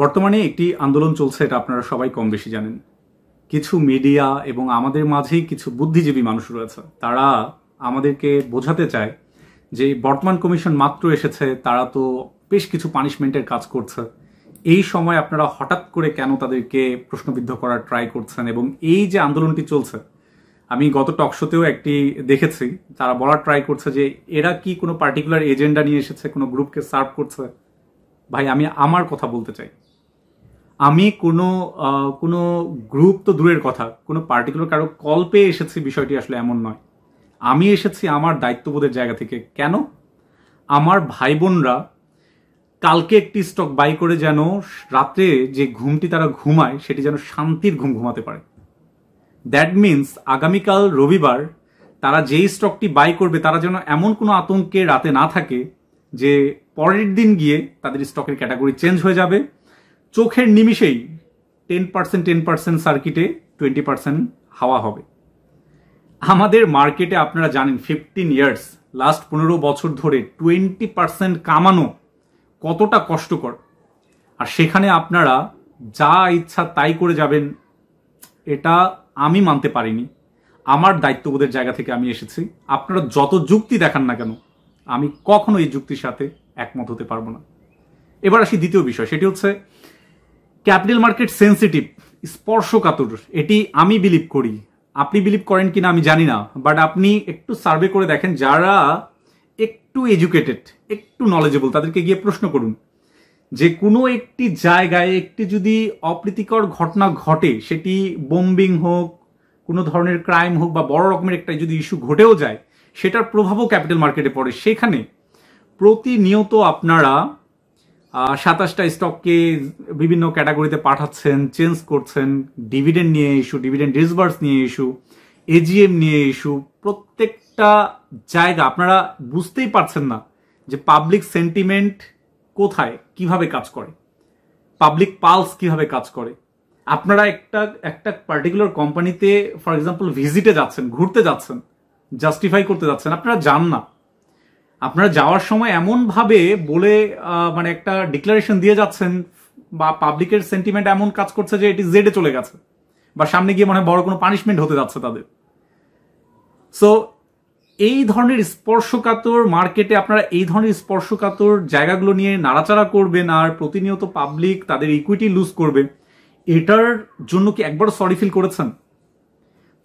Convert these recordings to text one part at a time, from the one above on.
বর্তমানে একটি আন্দোলন চলছে এটা আপনারা সবাই কম বেশি জানেন কিছু মিডিয়া এবং আমাদের মাঝেই কিছু বুদ্ধিজীবী মানুষ রয়েছে তারা আমাদেরকে বোঝাতে চায় যে বর্তমান কমিশন মাত্র এসেছে তারা তো বেশ কিছু পানিশমেন্টের কাজ করছে এই সময় আপনারা হঠাৎ করে কেন তাদেরকে প্রশ্নবিদ্ধ করার ট্রাই করছেন এবং এই যে আন্দোলনটি চলছে আমি গত টকশোতেও একটি দেখেছি তারা বলার ট্রাই করছে যে এরা কি কোনো পার্টিকুলার এজেন্ডা নিয়ে এসেছে কোনো গ্রুপকে সার্ভ করছে ভাই আমি আমার কথা বলতে চাই আমি কোনো কোনো গ্রুপ তো দূরের কথা কোনো পার্টিকুলার কারো কল পেয়ে এসেছি বিষয়টি আসলে এমন নয় আমি এসেছি আমার দায়িত্ববোধের জায়গা থেকে কেন আমার ভাই বোনরা কালকে একটি স্টক বাই করে যেন রাত্রে যে ঘুমটি তারা ঘুমায় সেটি যেন শান্তির ঘুম ঘুমাতে পারে দ্যাট মিন্স আগামীকাল রবিবার তারা যেই স্টকটি বাই করবে তারা যেন এমন কোনো আতঙ্কে রাতে না থাকে যে পরের দিন গিয়ে তাদের স্টকের ক্যাটাগরি চেঞ্জ হয়ে যাবে চোখের নিমিষেই টেন পার্সেন্ট টেন পার্সেন্ট সার্কিটে টোয়েন্টি পার্সেন্ট হাওয়া হবে আমাদের মার্কেটে আপনারা জানেন ফিফটিন ইয়ার্স লাস্ট পনেরো বছর ধরে টোয়েন্টি পার্সেন্ট কামানো কতটা কষ্টকর আর সেখানে আপনারা যা ইচ্ছা তাই করে যাবেন এটা আমি মানতে পারিনি আমার দায়িত্ববোধের জায়গা থেকে আমি এসেছি আপনারা যত যুক্তি দেখান না কেন আমি কখনো এই যুক্তির সাথে একমত হতে পারবো না এবার আসি দ্বিতীয় বিষয় সেটি হচ্ছে ক্যাপিটাল মার্কেট সেন্সিটিভ স্পর্শকাতর এটি আমি বিলিভ করি আপনি বিলিভ করেন কিনা আমি জানি না বাট আপনি একটু সার্ভে করে দেখেন যারা একটু এডুকেটেড একটু নলেজেবল তাদেরকে গিয়ে প্রশ্ন করুন যে কোনো একটি জায়গায় একটি যদি অপ্রীতিকর ঘটনা ঘটে সেটি বোম্বিং হোক কোনো ধরনের ক্রাইম হোক বা বড় রকমের একটা যদি ইস্যু ঘটেও যায় সেটার প্রভাবও ক্যাপিটাল মার্কেটে পড়ে সেখানে প্রতিনিয়ত আপনারা সাতাশটা স্টককে বিভিন্ন ক্যাটাগরিতে পাঠাচ্ছেন চেঞ্জ করছেন ডিভিডেন্ড নিয়ে ইস্যু ডিভিডেন্ড ডিসবার্স নিয়ে ইস্যু এজিএম নিয়ে ইস্যু প্রত্যেকটা জায়গা আপনারা বুঝতেই পারছেন না যে পাবলিক সেন্টিমেন্ট কোথায় কিভাবে কাজ করে পাবলিক পালস কিভাবে কাজ করে আপনারা একটা একটা পার্টিকুলার কোম্পানিতে ফর এক্সাম্পল ভিজিটে যাচ্ছেন ঘুরতে যাচ্ছেন জাস্টিফাই করতে যাচ্ছেন আপনারা যান না আপনারা যাওয়ার সময় এমনভাবে বলে মানে একটা ডিক্লারেশন দিয়ে যাচ্ছেন বা পাবলিকের সেন্টিমেন্ট এমন কাজ করছে যে এটি জেডে চলে গেছে বা সামনে গিয়ে মনে বড় কোনো পানিশমেন্ট হতে যাচ্ছে তাদের সো এই ধরনের স্পর্শকাতর মার্কেটে আপনারা এই ধরনের স্পর্শকাতর জায়গাগুলো নিয়ে নাড়াচাড়া করবেন আর প্রতিনিয়ত পাবলিক তাদের ইকুইটি লুজ করবে এটার জন্য কি একবার সরি ফিল করেছেন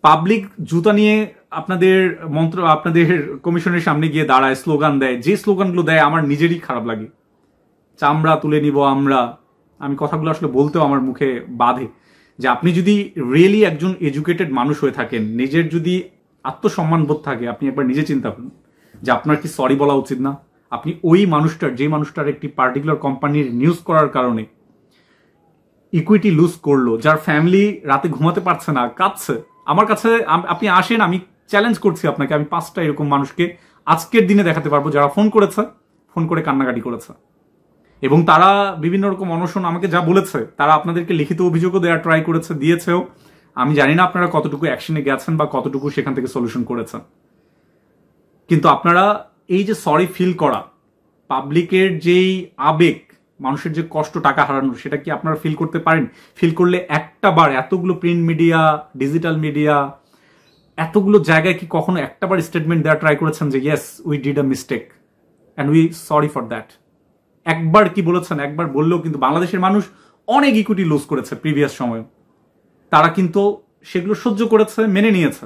পাবলিক জুতা নিয়ে আপনাদের মন্ত্র আপনাদের কমিশনের সামনে গিয়ে দাঁড়ায় স্লোগান দেয় যে স্লোগানগুলো দেয় আমার নিজেরই খারাপ লাগে চামড়া তুলে নিব আমরা আমি কথাগুলো আসলে বলতেও আমার মুখে বাধে যে আপনি যদি রিয়েলি একজন এডুকেটেড মানুষ হয়ে থাকেন নিজের যদি আত্মসম্মানবোধ থাকে আপনি একবার নিজে চিন্তা করুন যে আপনার কি সরি বলা উচিত না আপনি ওই মানুষটার যে মানুষটার একটি পার্টিকুলার কোম্পানির নিউজ করার কারণে ইকুইটি লুজ করলো যার ফ্যামিলি রাতে ঘুমাতে পারছে না কাঁদছে আমার কাছে আপনি আসেন আমি চ্যালেঞ্জ করছি আপনাকে আমি পাঁচটা এরকম মানুষকে আজকের দিনে দেখাতে পারবো যারা ফোন করেছে ফোন করে কান্নাকাটি করেছে এবং তারা বিভিন্ন রকম অনশন আমাকে যা বলেছে তারা আপনাদেরকে লিখিত অভিযোগও দেওয়ার ট্রাই করেছে দিয়েছেও আমি জানি না আপনারা কতটুকু অ্যাকশনে গেছেন বা কতটুকু সেখান থেকে সলিউশন করেছেন কিন্তু আপনারা এই যে সরি ফিল করা পাবলিকের যেই আবেগ মানুষের যে কষ্ট টাকা হারানো সেটা কি আপনারা ফিল করতে পারেন ফিল করলে একটা বার এতগুলো প্রিন্ট মিডিয়া ডিজিটাল মিডিয়া এতগুলো জায়গায় কি কখনো একটাবার স্টেটমেন্ট দেওয়া ট্রাই করেছেন যে yes we did a mistake and we sorry for that একবার কি বলেছেন একবার বললেও কিন্তু বাংলাদেশের মানুষ অনেক ইকুইটি লুজ করেছে প্রিভিয়াস সময়ে তারা কিন্তু সেগুলো সহ্য করেছে মেনে নিয়েছে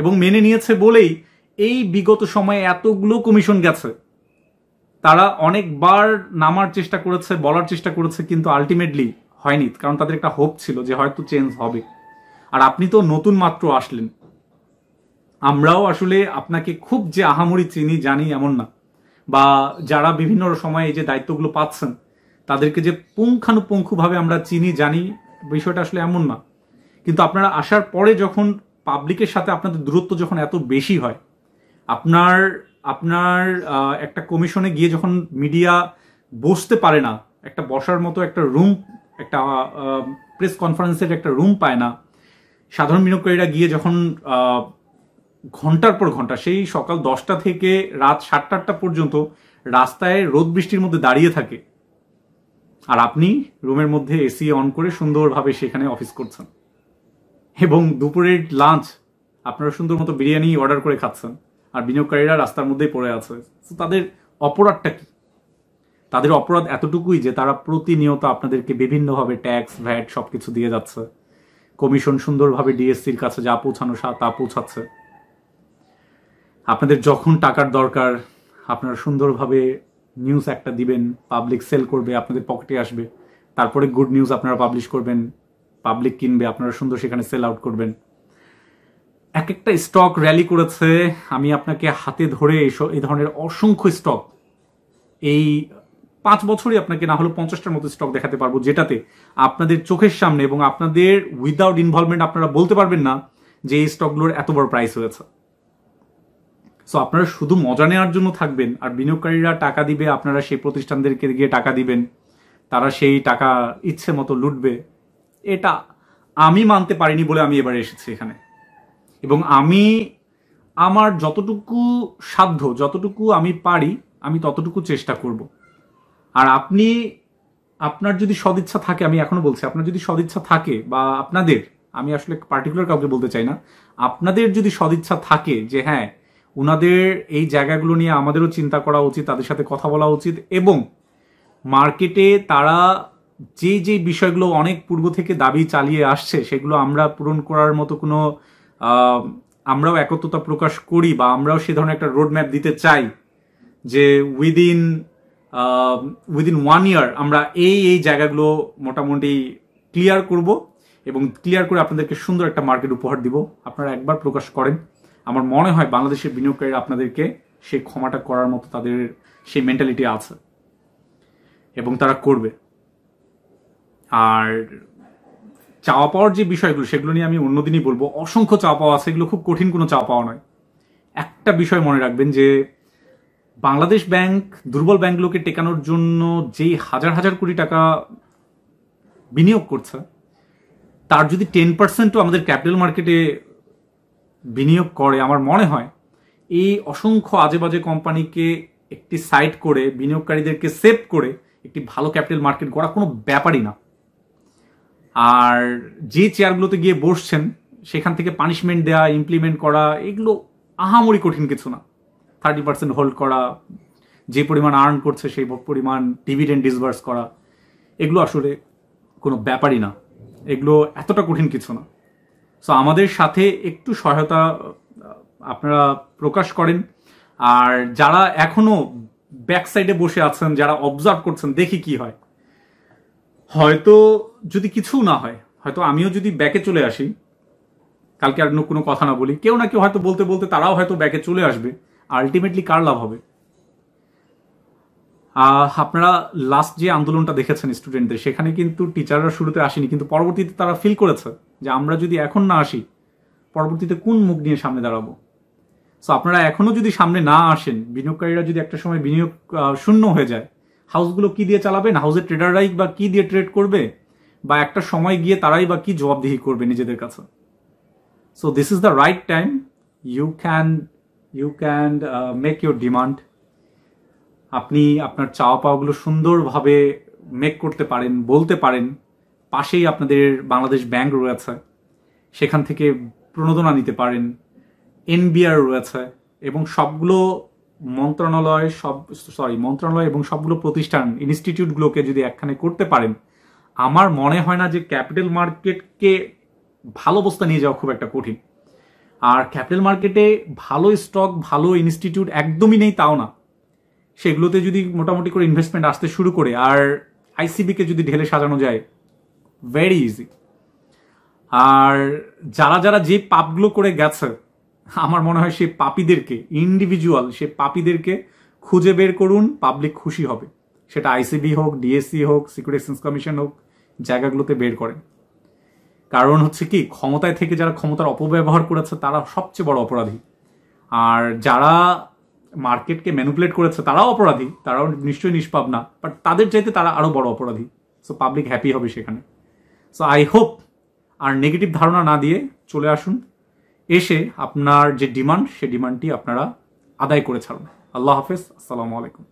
এবং মেনে নিয়েছে বলেই এই বিগত সময়ে এতগুলো কমিশন গেছে তারা অনেকবার নামার চেষ্টা করেছে বলার চেষ্টা করেছে কিন্তু আলটিমেটলি হয়নি কারণ তাদের একটা হোপ ছিল যে হয়তো চেঞ্জ হবে আর আপনি তো নতুন মাত্র আসলেন আমরাও আসলে আপনাকে খুব যে আহামরি চিনি জানি এমন না বা যারা বিভিন্ন সময়ে এই যে দায়িত্বগুলো পাচ্ছেন তাদেরকে যে পুঙ্খানুপুঙ্খভাবে আমরা চিনি জানি বিষয়টা আসলে এমন না কিন্তু আপনারা আসার পরে যখন পাবলিকের সাথে আপনাদের দূরত্ব যখন এত বেশি হয় আপনার আপনার একটা কমিশনে গিয়ে যখন মিডিয়া বসতে পারে না একটা বসার মতো একটা রুম একটা প্রেস কনফারেন্সের একটা রুম পায় না সাধারণ বিনিয়োগকারীরা গিয়ে যখন ঘন্টার পর ঘন্টা সেই সকাল দশটা থেকে রাত সাতটা আটটা পর্যন্ত রাস্তায় রোদ বৃষ্টির মধ্যে দাঁড়িয়ে থাকে আর আপনি রুমের মধ্যে এসি অন করে সুন্দরভাবে সেখানে অফিস করছেন এবং দুপুরের লাঞ্চ আপনারা সুন্দর মতো বিরিয়ানি অর্ডার করে খাচ্ছেন আর বিনিয়োগকারীরা রাস্তার মধ্যেই পড়ে আছে তাদের অপরাধটা কি তাদের অপরাধ এতটুকুই যে তারা প্রতিনিয়ত আপনাদেরকে বিভিন্নভাবে ট্যাক্স ভ্যাট সব কিছু দিয়ে যাচ্ছে কমিশন সুন্দরভাবে ডিএসসির কাছে যা পৌঁছানো তা পৌঁছাচ্ছে আপনাদের যখন টাকার দরকার আপনারা সুন্দরভাবে নিউজ একটা দিবেন পাবলিক সেল করবে আপনাদের পকেটে আসবে তারপরে গুড নিউজ আপনারা পাবলিশ করবেন পাবলিক কিনবে আপনারা সুন্দর সেখানে সেল আউট করবেন এক একটা স্টক র্যালি করেছে আমি আপনাকে হাতে ধরে এইসব এই ধরনের অসংখ্য স্টক এই পাঁচ বছরই আপনাকে না হলো পঞ্চাশটার মতো স্টক দেখাতে পারবো যেটাতে আপনাদের চোখের সামনে এবং আপনাদের উইদাউট ইনভলভমেন্ট আপনারা বলতে পারবেন না যে এই স্টকগুলোর এত বড় প্রাইস হয়েছে সো আপনারা শুধু মজা নেওয়ার জন্য থাকবেন আর বিনিয়োগকারীরা টাকা দিবে আপনারা সেই প্রতিষ্ঠানদেরকে গিয়ে টাকা দিবেন তারা সেই টাকা ইচ্ছে মতো লুটবে এটা আমি মানতে পারিনি বলে আমি এবারে এসেছি এখানে এবং আমি আমার যতটুকু সাধ্য যতটুকু আমি পারি আমি ততটুকু চেষ্টা করব আর আপনি আপনার যদি সদিচ্ছা থাকে আমি এখনো বলছি আপনার যদি সদিচ্ছা থাকে বা আপনাদের আমি আসলে পার্টিকুলার কাউকে বলতে চাই না আপনাদের যদি সদিচ্ছা থাকে যে হ্যাঁ উনাদের এই জায়গাগুলো নিয়ে আমাদেরও চিন্তা করা উচিত তাদের সাথে কথা বলা উচিত এবং মার্কেটে তারা যে যে বিষয়গুলো অনেক পূর্ব থেকে দাবি চালিয়ে আসছে সেগুলো আমরা পূরণ করার মতো কোনো আমরাও একত্রতা প্রকাশ করি বা আমরাও সে ধরনের একটা রোডম্যাপ দিতে চাই যে উইদিন উইদিন ওয়ান ইয়ার আমরা এই এই জায়গাগুলো মোটামুটি ক্লিয়ার করব এবং ক্লিয়ার করে আপনাদেরকে সুন্দর একটা মার্কেট উপহার দিব আপনারা একবার প্রকাশ করেন আমার মনে হয় বাংলাদেশের বিনিয়োগকারীরা আপনাদেরকে সেই ক্ষমাটা করার মতো তাদের সেই মেন্টালিটি আছে এবং তারা করবে আর চাওয়া পাওয়ার যে বিষয়গুলো সেগুলো নিয়ে আমি অন্যদিনই বলবো অসংখ্য চাওয়া পাওয়া আছে এগুলো খুব কঠিন কোনো চাওয়া পাওয়া নয় একটা বিষয় মনে রাখবেন যে বাংলাদেশ ব্যাংক দুর্বল ব্যাংকগুলোকে টেকানোর জন্য যেই হাজার হাজার কোটি টাকা বিনিয়োগ করছে তার যদি টেন পার্সেন্টও আমাদের ক্যাপিটাল মার্কেটে বিনিয়োগ করে আমার মনে হয় এই অসংখ্য আজে বাজে কোম্পানিকে একটি সাইড করে বিনিয়োগকারীদেরকে সেভ করে একটি ভালো ক্যাপিটাল মার্কেট গড়া কোনো ব্যাপারই না আর যে চেয়ারগুলোতে গিয়ে বসছেন সেখান থেকে পানিশমেন্ট দেওয়া ইমপ্লিমেন্ট করা এগুলো আহামরি কঠিন কিছু না থার্টি পার্সেন্ট হোল্ড করা যে পরিমাণ আর্ন করছে সেই পরিমাণ ডিভিডেন্ড ডিসবার্স করা এগুলো আসলে কোনো ব্যাপারই না এগুলো এতটা কঠিন কিছু না সো আমাদের সাথে একটু সহায়তা আপনারা প্রকাশ করেন আর যারা এখনো ব্যাক সাইডে বসে আছেন যারা অবজার্ভ করছেন দেখি কি হয় হয়তো যদি কিছু না হয় হয়তো আমিও যদি ব্যাকে চলে আসি কালকে আর কোনো কথা না বলি কেউ না কেউ হয়তো বলতে বলতে তারাও হয়তো ব্যাকে চলে আসবে আলটিমেটলি কার লাভ হবে আপনারা লাস্ট যে আন্দোলনটা দেখেছেন স্টুডেন্টদের সেখানে কিন্তু টিচাররা শুরুতে আসেনি কিন্তু পরবর্তীতে তারা ফিল করেছে যে আমরা যদি এখন না আসি পরবর্তীতে কোন মুখ নিয়ে সামনে দাঁড়াবো সো আপনারা এখনও যদি সামনে না আসেন বিনিয়োগকারীরা যদি একটা সময় বিনিয়োগ শূন্য হয়ে যায় হাউসগুলো কি দিয়ে চালাবেন হাউসের ট্রেডাররাই বা কি দিয়ে ট্রেড করবে বা একটা সময় গিয়ে তারাই বা কি জবাবদিহি করবে নিজেদের কাছে so this is the right time you can you can make your demand আপনি আপনার চাওয়া পাওয়াগুলো সুন্দরভাবে মেক করতে পারেন বলতে পারেন পাশেই আপনাদের বাংলাদেশ ব্যাংক রয়েছে সেখান থেকে প্রণোদনা নিতে পারেন এনবিআর রয়েছে এবং সবগুলো মন্ত্রণালয় সব সরি মন্ত্রণালয় এবং সবগুলো প্রতিষ্ঠান ইনস্টিটিউটগুলোকে যদি একখানে করতে পারেন আমার মনে হয় না যে ক্যাপিটাল মার্কেটকে ভালো অবস্থা নিয়ে যাওয়া খুব একটা কঠিন আর ক্যাপিটাল মার্কেটে ভালো স্টক ভালো ইনস্টিটিউট একদমই নেই তাও না সেগুলোতে যদি মোটামুটি করে ইনভেস্টমেন্ট আসতে শুরু করে আর আইসিবিকে যদি ঢেলে সাজানো যায় ভেরি ইজি আর যারা যারা যে পাপগুলো করে গেছে আমার মনে হয় সেই পাপিদেরকে ইন্ডিভিজুয়াল সে পাপিদেরকে খুঁজে বের করুন পাবলিক খুশি হবে সেটা আইসিবি হোক ডিএসসি হোক সিকিউরিটি এক্সচেঞ্জ কমিশন হোক জায়গাগুলোতে বের করেন কারণ হচ্ছে কি ক্ষমতায় থেকে যারা ক্ষমতার অপব্যবহার করেছে তারা সবচেয়ে বড় অপরাধী আর যারা মার্কেটকে ম্যানুপুলেট করেছে তারাও অপরাধী তারাও নিশ্চয়ই নিষ্পাপ না বাট তাদের চাইতে তারা আরও বড় অপরাধী সো পাবলিক হ্যাপি হবে সেখানে সো আই হোপ আর নেগেটিভ ধারণা না দিয়ে চলে আসুন এসে আপনার যে ডিমান্ড সে ডিমান্ডটি আপনারা আদায় করে ছাড়ুন আল্লাহ হাফেজ আসসালামু আলাইকুম